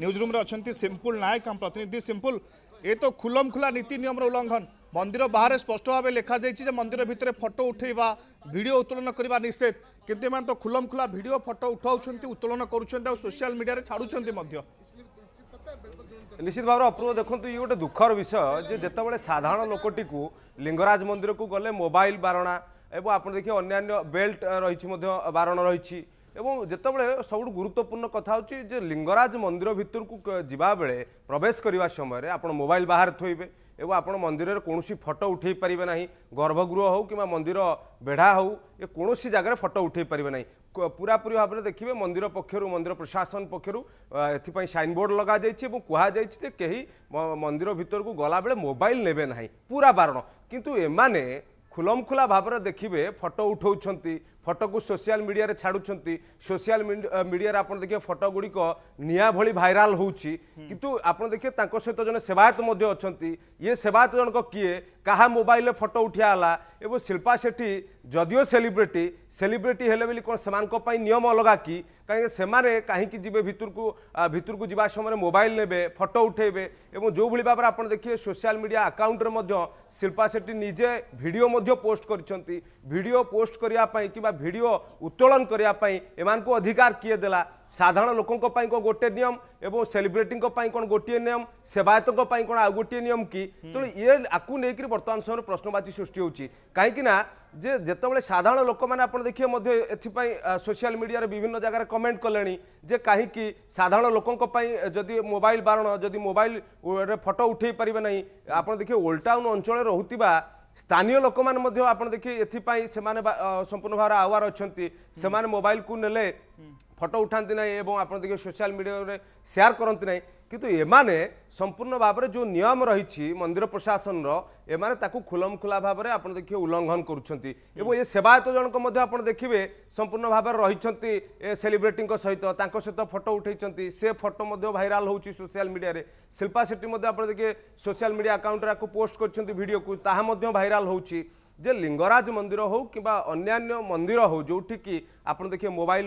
news room अच्छा सिंपुल नायक आम प्रतिनिधि सिंपुल ए तो खुलम खुला नीति नियम उल्लंघन मंदिर बाहर स्पष्ट भाव लिखाई मंदिर भितर फटो उठेवा ভিডিও উত্তোলন করা নিষেধ কিন্তু এমনি তো খুলম খোলা ভিডিও ফটো উঠাউছেন উত্তোলন করছেন আর সোশিয়াল মিডিয়ায় ছাড়ুছেন নিশ্চিত ভাবে অপূর্ব দেখুন ইয়ে গোটে দুঃখর বিষয় যে যেতবে সাধারণ লোকটি লিঙ্গরাজ মন্দিরক গলে মোবাইল বারণা এবং আপনার দেখি অন্যান্য বেল্ট রয়েছে বারণ রয়েছে ଏବଂ ଯେତେବେଳେ ସବୁଠୁ ଗୁରୁତ୍ୱପୂର୍ଣ୍ଣ କଥା ହେଉଛି ଯେ ଲିଙ୍ଗରାଜ ମନ୍ଦିର ଭିତରକୁ ଯିବାବେଳେ ପ୍ରବେଶ କରିବା ସମୟରେ ଆପଣ ମୋବାଇଲ ବାହାରେ ଥୋଇବେ ଏବଂ ଆପଣ ମନ୍ଦିରରେ କୌଣସି ଫଟୋ ଉଠାଇ ପାରିବେ ନାହିଁ ଗର୍ଭଗୃହ ହେଉ କିମ୍ବା ମନ୍ଦିର ବେଢ଼ା ହେଉ ଏ କୌଣସି ଜାଗାରେ ଫଟୋ ଉଠାଇ ପାରିବେ ନାହିଁ ପୁରାପୁରି ଭାବରେ ଦେଖିବେ ମନ୍ଦିର ପକ୍ଷରୁ ମନ୍ଦିର ପ୍ରଶାସନ ପକ୍ଷରୁ ଏଥିପାଇଁ ସାଇନବୋର୍ଡ଼ ଲଗାଯାଇଛି ଏବଂ କୁହାଯାଇଛି ଯେ କେହି ମନ୍ଦିର ଭିତରକୁ ଗଲାବେଳେ ମୋବାଇଲ ନେବେ ନାହିଁ ପୁରା ବାରଣ କିନ୍ତୁ ଏମାନେ ଖୁଲମ୍ଖୁଲା ଭାବରେ ଦେଖିବେ ଫଟୋ ଉଠାଉଛନ୍ତି ফটোকু সোশিয়াল মিডিয়ার ছাড়ুচ্ছেন সোশিয়াল মিডিয়ার আপনার দেখবে ফটো গুড়ি নিয়া ভি ভাইরাল হচ্ছে কিন্তু আপনার দেখবে তাঁর সহ জন সেবায়ত অনেক ইয়ে সেবায়ত জনক কিয়ে কাহা মোবাইলে ফটো উঠিয়া হলা এবং শিল্পা সেঠি যদিও সেলিব্রিটি সেলিব্রিটি হলে বলে কোণ সে নিয়ম অলগা কি କାହିଁକି ସେମାନେ କାହିଁକି ଯିବେ ଭିତରକୁ ଭିତରକୁ ଯିବା ସମୟରେ ମୋବାଇଲ ନେବେ ଫଟୋ ଉଠାଇବେ ଏବଂ ଯେଉଁଭଳି ଭାବରେ ଆପଣ ଦେଖିବେ ସୋସିଆଲ ମିଡ଼ିଆ ଆକାଉଣ୍ଟରେ ମଧ୍ୟ ଶିଳ୍ପା ସେଟ୍ଟି ନିଜେ ଭିଡ଼ିଓ ମଧ୍ୟ ପୋଷ୍ଟ କରିଛନ୍ତି ভিডিও পোস্ট করা কিংবা ভিডিও উত্তোলন করা এমানকু অধিকার কিয়ে দেলা সাধারণ লোক গোটে নিয়ম এবং সেলিব্রিটি কোণ গোটিয়ে নিয়ম সেবায়ত কোণ আউ গোটিয়ে নিয়ম কি তেমন ইয়ে আকু নেই বর্তমান সময় প্রশ্নবাচী সৃষ্টি হচ্ছে কিনা যে যেতবে সাধারণ লোক মানে আপনার দেখবে মধ্যে এথিপাই সোশিয়াল মিডিয়ার বিভিন্ন জায়গায় কমেন্ট কলে যে কী সাধারণ লোক যদি মোবাইল বারণ যদি মোবাইল ফটো উঠাই পারে না আপনার দেখবে ওল্টাউন অঞ্চলে রহুতিবা ସ୍ଥାନୀୟ ଲୋକମାନେ ମଧ୍ୟ ଆପଣ ଦେଖି ଏଥିପାଇଁ ସେମାନେ ସମ୍ପୂର୍ଣ୍ଣ ଭାବରେ ଆୱାର ଅଛନ୍ତି ସେମାନେ ମୋବାଇଲକୁ ନେଲେ ଫଟୋ ଉଠାନ୍ତି ନାହିଁ ଏବଂ ଆପଣ ଦେଖିବେ ସୋସିଆଲ ମିଡ଼ିଆରେ ସେୟାର କରନ୍ତି ନାହିଁ কিন্তু এমানে সম্পূর্ণ ভাবে যে নিয়ম রয়েছে মন্দির প্রশাসনর এমানে তাকে খোলমখোলা ভাবে আপনার দেখবে উল্লঙ্ঘন করছেন এবং এ সেবায়ত জনক আপনার দেখবে সম্পূর্ণ ভাবে রয়েছেন এ সেলিব্রিটি সহ তাঁর সহ ফটো উঠাইছেন সে ফটো ভাইরাল হচ্ছে সোশিয়াল মিডিয়ায় শিল্পা সেটি আপনার দেখবে সোশিয়াল মিডিয়া আকাউন্টে পোস্ট করছেন ভিডিওকে তাহা ভাইরাল হচ্ছে যে লিঙ্গরাজ মন্দির হোক কিংবা অন্যান্য মন্দির হোক যেটি কি আপনার দেখি মোবাইল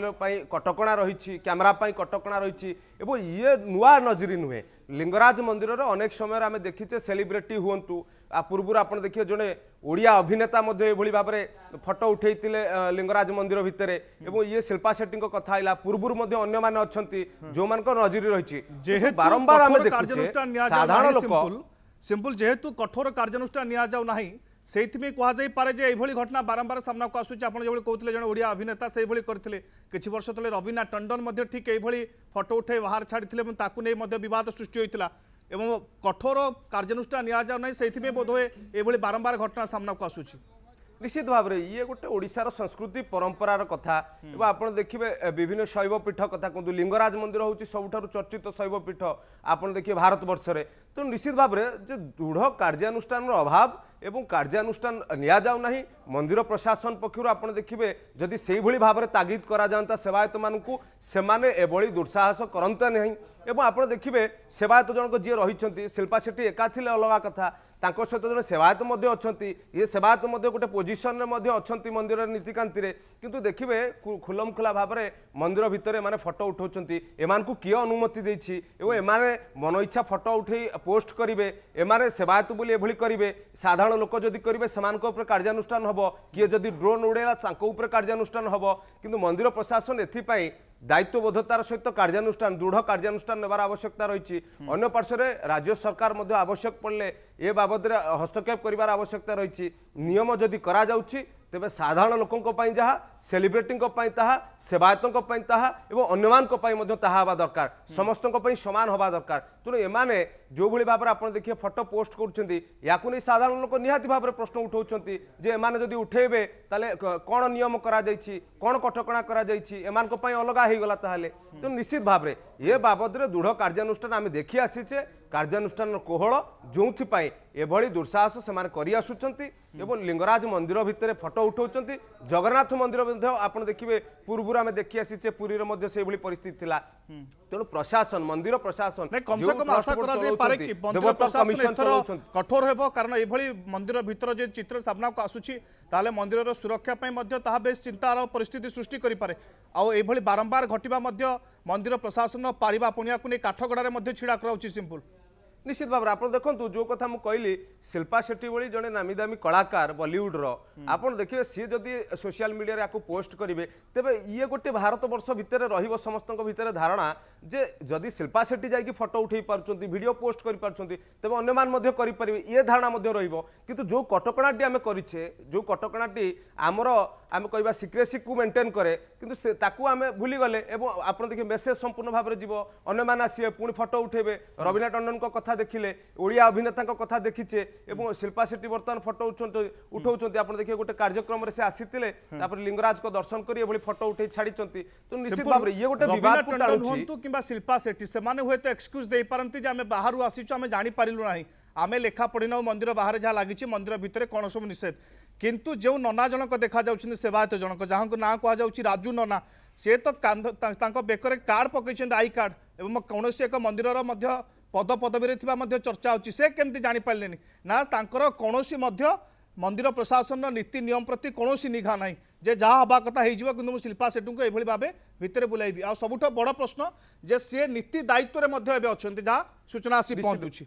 কটকা রয়েছে ক্যামেরা কটকা রয়েছে এবং ইয়ে নূয়া নজরি নুহে লিঙ্গরাজ মন্দির অনেক সময় আমি দেখিছে সেলিব্রিটি হুঁতু পূর্ব আপনার দেখি জন ওড়িয়া অভিনেতা মধ্যে এইভাবে ভাবে ফটো উঠাইলে লিঙ্গরাজ মন্দির ভিতরে এবং ইয়ে শিল্পা সেট্টি কথা হইলা পূর্ব অন্য মানে অনেক যে নজরি রয়েছে বারম্বার আমি দেখুছে সাধারণ লোক সিম্পল যেহেতু কঠোর কার্যানুষ্ঠান নিয়া যাও না সেইপাই কুহযাইপরে যে এইভাবে ঘটনা বারম্বার সামনাকু আসুচি আপনার যেভাবে কৌলে জন ওড়িয়া অভিনেতা সেইভাবে করলে কিছু বর্ষ তলে রবীনা টন্ডন ঠিক এইভাবে ফটো উঠাই বাহার ছাড়ি এবং তাকে বিবাদ সৃষ্টি হয়েছিল এবং কঠোর কার্যানুষ্ঠান নিয়া যাও না সেইপাই বোধহয় এইভাবে বারম্বার ঘটনা সামনাকু আসুচি ନିଶ୍ଚିତ ଭାବରେ ଇଏ ଗୋଟେ ଓଡ଼ିଶାର ସଂସ୍କୃତି ପରମ୍ପରାର କଥା ଏବଂ ଆପଣ ଦେଖିବେ ବିଭିନ୍ନ ଶୈବ ପୀଠ କଥା କୁହନ୍ତୁ ଲିଙ୍ଗରାଜ ମନ୍ଦିର ହେଉଛି ସବୁଠାରୁ ଚର୍ଚ୍ଚିତ ଶୈବ ପୀଠ ଆପଣ ଦେଖିବେ ଭାରତବର୍ଷରେ ତେଣୁ ନିଶ୍ଚିତ ଭାବରେ ଯେ ଦୃଢ଼ କାର୍ଯ୍ୟାନୁଷ୍ଠାନର ଅଭାବ ଏବଂ କାର୍ଯ୍ୟାନୁଷ୍ଠାନ ନିଆଯାଉନାହିଁ ମନ୍ଦିର ପ୍ରଶାସନ ପକ୍ଷରୁ ଆପଣ ଦେଖିବେ ଯଦି ସେଇଭଳି ଭାବରେ ତାଗିଦ କରାଯାଆନ୍ତା ସେବାୟତମାନଙ୍କୁ ସେମାନେ ଏଭଳି ଦୁଃସାହସ କରନ୍ତେ ନାହିଁ ଏବଂ ଆପଣ ଦେଖିବେ ସେବାୟତ ଜଣକ ଯିଏ ରହିଛନ୍ତି ଶିଳ୍ପା ସେଠି ଏକା ଥିଲେ ଅଲଗା କଥା ତାଙ୍କ ସହିତ ଜଣେ ସେବାୟତ ମଧ୍ୟ ଅଛନ୍ତି ଇଏ ସେବାୟତ ମଧ୍ୟ ଗୋଟେ ପୋଜିସନ୍ରେ ମଧ୍ୟ ଅଛନ୍ତି ମନ୍ଦିରର ନୀତିକାନ୍ତିରେ କିନ୍ତୁ ଦେଖିବେ ଖୁଲମଖୁଲା ଭାବରେ ମନ୍ଦିର ଭିତରେ ଏମାନେ ଫଟୋ ଉଠାଉଛନ୍ତି ଏମାନଙ୍କୁ କିଏ ଅନୁମତି ଦେଇଛି ଏବଂ ଏମାନେ ମନ ଇଚ୍ଛା ଫଟୋ ଉଠାଇ ପୋଷ୍ଟ କରିବେ ଏମାନେ ସେବାୟତ ବୋଲି ଏଭଳି କରିବେ ସାଧାରଣ ଲୋକ ଯଦି କରିବେ ସେମାନଙ୍କ ଉପରେ କାର୍ଯ୍ୟାନୁଷ୍ଠାନ ହେବ କିଏ ଯଦି ଡ୍ରୋନ୍ ଉଡ଼େଇଲା ତାଙ୍କ ଉପରେ କାର୍ଯ୍ୟାନୁଷ୍ଠାନ ହେବ କିନ୍ତୁ ମନ୍ଦିର ପ୍ରଶାସନ ଏଥିପାଇଁ দায়িত্ববোধতার সহ কার্যানুষ্ঠান দৃঢ় কার্যানুষ্ঠান নেবার আবশ্যকতা রয়েছে অন্য পার্শ্বরে রাজ্য সরকার মধ্যে আবশ্যক পড়লে এ বাবদে হস্তক্ষেপ করিবার আবশ্যকতা রয়েছে নিয়ম যদি করা যাচ্ছে তবে সাধারণ লোক পাই যাহা সেলিব্রিটিঙ্ তাহা সেবায়তঙ্ তাহা এবং অন্যমান তাহা হওয়া দরকার সমস্ত সমান হওয়া দরকার তেণু এমানে যেভাবে ভাবে আপনার দেখবে ফটো পোস্ট করছেন ইয়াকু নিয়ে সাধারণ লোক নিহতি ভাবে প্রশ্ন উঠাউছেন যে এমানে যদি উঠেবে তাহলে কোণ নিয়ম করা যাই কোণ কটকণা করা যাই এমান অলগা হয়ে গলা তাহলে তো নিশ্চিত ভাবে এ বাবদরে দৃঢ় কার্যানুষ্ঠান আমি দেখি আসিছে কার্যানুষ্ঠান কোহল যেপাই এভাবে দুঃসাহস সে করে আসুচার এবং লিঙ্গরাজ মন্দির ভিতরে ফটো উঠাউছেন জগন্নাথ মন্দির আপনার দেখবে পূর্বর আমি দেখি আসিছে পুরীর সেইভাবে পরিস্থিতি লা তেমন প্রশাসন মন্দির প্রশাসন କଠୋର ହେବ କାରଣ ଏଭଳି ମନ୍ଦିର ଭିତର ଯଦି ଚିତ୍ର ସାମ୍ନାକୁ ଆସୁଛି ତାହେଲେ ମନ୍ଦିରର ସୁରକ୍ଷା ପାଇଁ ମଧ୍ୟ ତାହା ବେଶ ଚିନ୍ତାର ପରିସ୍ଥିତି ସୃଷ୍ଟି କରିପାରେ ଆଉ ଏଭଳି ବାରମ୍ବାର ଘଟିବା ମଧ୍ୟ ମନ୍ଦିର ପ୍ରଶାସନ ପାରିବା ପୁଣିଆକୁ ନେଇ କାଠଗଡ଼ାରେ ମଧ୍ୟ ଛିଡ଼ା କରାଉଛି ସିମ୍ପୁଲ নিশ্চিত ভাবে আপনার দেখুন যে কথা মু কইলি শিল্পা সেট্টি ভি জন নামি দামি কলাকার বলিউডর আপনার দেখবে সি যদি সোশিয়াল মিডিয়ায় আকু পোস্ট করবে তবে ইয়ে গোটে ভারতবর্ষ ভিতরে রহব সমস্ত ভিতরে ধারণা যে যদি শিল্পা সেট্টি যাই ফটো উঠাই পারছেন ভিডিও পোস্ট করে পারছেন তবে অন্য মানে করে পারবে ইয়ে ধারণা রহব কিন্তু যে কটকণাটি আমি করছে যে কটকণাটি আমার আমি কহবা সিক্রেসি কু মেন্টেন করে কিন্তু তাকে আমি ভুলি গলে এবং আপনার দেখি মেসেজ সম্পূর্ণ ভাবে যাব অন্য মানে আসবে পুঁ ফটো উঠেবে রবীন্দ্র টন্ডন কথা কথা দেখিলে ওড়িয়া অভিনেতা কথা দেখিছে এবং শিল্পা সেটি বর্তমান ফটো উঠাউছেন আপনার দেখি গোটে কার্যক্রমে সে আসিলে তারপরে লিঙ্গরাজ দর্শন করে এভাবে ফটো উঠাই ছাড়ছেন তো নিশ্চিত ভাবে ইয়ে গোটে বিবাদ হুঁতু কিংবা শিল্পা সেটি সে হয়তো এক্সক্যুজ দিয়ে যে আমি বাহার আসিছু আমি জাঁপারু না আমি লেখা পড়ি নাও মন্দির বাহারে যা লাগিছে মন্দির ভিতরে কোণ সব নিষেধ কিন্তু যে ননা জনক দেখা যাচ্ছেন সেবায়ত জনক যা না কুযাচ্ছে রাজু ননা সে তো কান্ধ বেকরে কার্ড পকাইছেন আই কার্ড এবং কৌশি এক মন্দিরর মধ্য ପଦ ପଦବୀରେ ଥିବା ମଧ୍ୟ ଚର୍ଚ୍ଚା ହେଉଛି ସେ କେମିତି ଜାଣିପାରିଲେନି ନା ତାଙ୍କର କୌଣସି ମଧ୍ୟ ମନ୍ଦିର ପ୍ରଶାସନର ନୀତି ନିୟମ ପ୍ରତି କୌଣସି ନିଘା ନାହିଁ ଯେ ଯାହା ହେବା କଥା ହେଇଯିବ କିନ୍ତୁ ମୁଁ ଶିଳ୍ପା ସେଠୁଙ୍କୁ ଏଭଳି ଭାବେ ଭିତରେ ବୁଲାଇବି ଆଉ ସବୁଠୁ ବଡ଼ ପ୍ରଶ୍ନ ଯେ ସିଏ ନୀତି ଦାୟିତ୍ୱରେ ମଧ୍ୟ ଏବେ ଅଛନ୍ତି ଯାହା ସୂଚନା ଆସି ପହଞ୍ଚୁଛି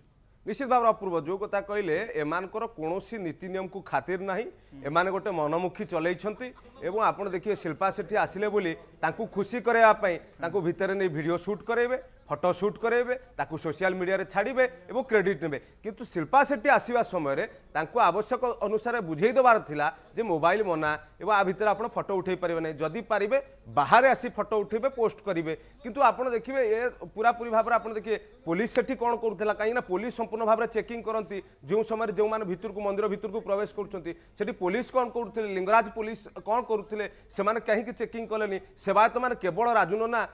ନିଶ୍ଚିତ ଭାବରେ ଅପୂର୍ବ ଯେଉଁ କଥା କହିଲେ ଏମାନଙ୍କର କୌଣସି ନୀତି ନିୟମକୁ ଖାତିର ନାହିଁ ଏମାନେ ଗୋଟେ ମନମୁଖୀ ଚଲେଇଛନ୍ତି ଏବଂ ଆପଣ ଦେଖିବେ ଶିଳ୍ପା ସେଠି ଆସିଲେ ବୋଲି ତାଙ୍କୁ ଖୁସି କରାଇବା ପାଇଁ ତାଙ୍କୁ ଭିତରେ ନେଇ ଭିଡ଼ିଓ ସୁଟ୍ କରାଇବେ फटो सुट करेंगे ताकि सोशियाल मीडिया छाड़े और क्रेडिट नेबे कितु शिल्पा सेट्टी आसवा समय आवश्यक अनुसार बुझेदेवार मोबाइल मना एवं आ भितर आप फटो उठे पारे ना जदि पारे बाहर आसी फटो उठे पोस्ट करेंगे कितु आप देखिए ये पूरी भाव में देखिए पुलिस से कौन करूला कहीं पुलिस संपूर्ण भाव चेकिंग करती जो समय जो भितर को मंदिर भितर को प्रवेश करुलिस कौन करुले लिंगराज पुलिस कौन करुले से कहीं चेकिंग कले सेवायत मैंने केवल राजू नना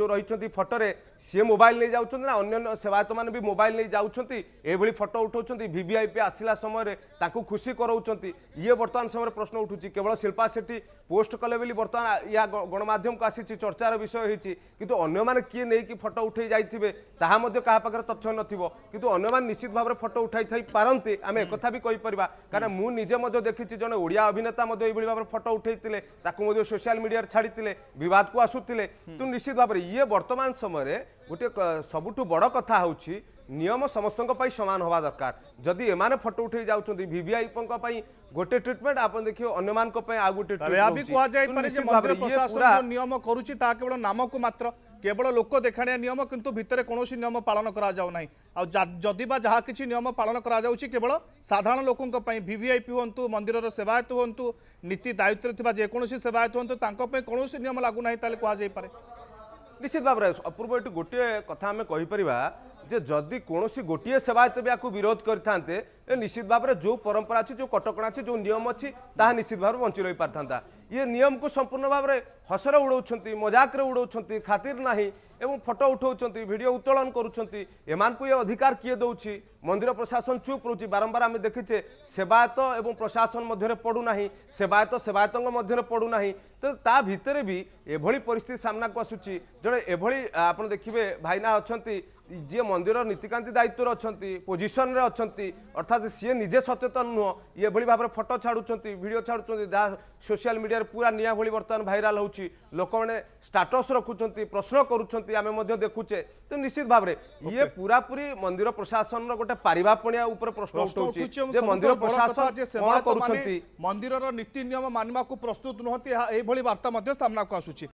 जो रही फटो ᱥᱮ মোবাইল લઈ যাওছন না অন্যান্য সেবাতো মানবি মোবাইল લઈ যাওছন্তি এ ભળી ફોટો ઉઠોছണ്ടി વીવીઆઈપી આસિલા સમયરે તાકુ ખુશી કરાઉছണ്ടി યે વર્તમાન સમયરે પ્રશ્ન ઉઠુચી કેવળો શિલ્પાશટી પોસ્ટ કરેલેલી વર્તમાન આ ગણ માધ્યમ કાસી ચર્ચા ર વિષય હીચી કીંતુ અન્ય માન કે નહી કે ફોટો ઉઠે જાઈ થીબે તાહા મધ્ય કાહા પાકર તથ્ય ન થિબો કીંતુ અન્ય માન નિશ્ચિત ભાવરે ફોટો ઉઠાઈ થઈ પરંતે અમે એક કથા ભી કહી પરવા કાના મુ નિજે મધ્ય દેખીચી જો ઓડિયા અભિનેતા મધ્ય એ ભળી બાબરે ફોટો ઉઠે તિલે તાકુ મધ્ય સોશિયલ મીડિયાર છાડી તિલે વિવાદ કુ આસુ તિલે તુ નિશ્ચિત ભાવરે યે વર્તમાન સમયરે গোটি সবুঠু বড় কথা হচ্ছে নিয়ম সমস্ত সমান হওয়া দরকার যদি এমানে ফটো উঠে যাচ্ছেন ভিভিআইপঙ্ গোটে ট্রিটমেন্ট আপনার দেখবে অন্য মানুষ আউ গোটে নিয়ম করুছি তা কেবল নামকু মাত্র কেবল লোক দেখাণিয়া নিয়ম কিন্তু ভিতরে কোণী নিয়ম পালন করা যাও না যদি বা যা কিছু নিয়ম পালন করা যাচ্ছে কেবল সাধারণ লোক ভিভিআইপি হুম মন্দিরর সেবায়ত হুম নীতি দায়িত্বে থাকা যেকোন সেবায়ত হুম তাঁর কোণী নিয়ম লাগু না তাহলে কুযাই পারে ନିଶ୍ଚିତ ଭାବରେ ଅପୂର୍ବ ଏଠି ଗୋଟିଏ କଥା ଆମେ କହିପାରିବା যে যদি কোণী গোটিয়ে সেবায়ত বি বিরোধ করে থাকে নিশ্চিত ভাবে যে পরম্পরা আছে যে কটকা আছে যে নিয়ম অছি তাহা নিশ্চিত ভাবে বঞ্চি রই পারিথা নিয়ম কু সম্পূর্ণ ভাবে হসরে উড়াউছেন মজাকরে উড়াউছেন খাতির না এবং ফটো উঠাউছেন ভিডিও উত্তোলন করছেন এমানকু এ অধিকার কিয়ে দৌছি মন্দির প্রশাসন চুপ রয়েছে বারম্বার আমি দেখিছে সেবায়ত এবং প্রশাসন মধ্যে পড়ু না সেবায়ত সেবায়ত মধ্যে পড়ু না তো তা ভিতরে বি এভাবে পরিস্থিতি সামনাকু আসুচি জন এভাবে আপনার দেখবে ভাইনা অনেক जे मन्दिर नीतिकानी दायित्व अस्ति पोजिसन अनि अर्थात सी निजे सचेत नुहित भाव फोटो छाडु भिडियो छाडुन्छ जहाँ सोशल मिडर पूरा निया भर्त भइराल हौ लोक स्टाटस रुचाउ प्रश्न निश्चित भाव पूरापुरी मन्दिर प्रशासन र गए पणिया उप प्रश्न उठाउँछ प्रशासन नीति रीतिनियम मा प्रस्तुत को आसु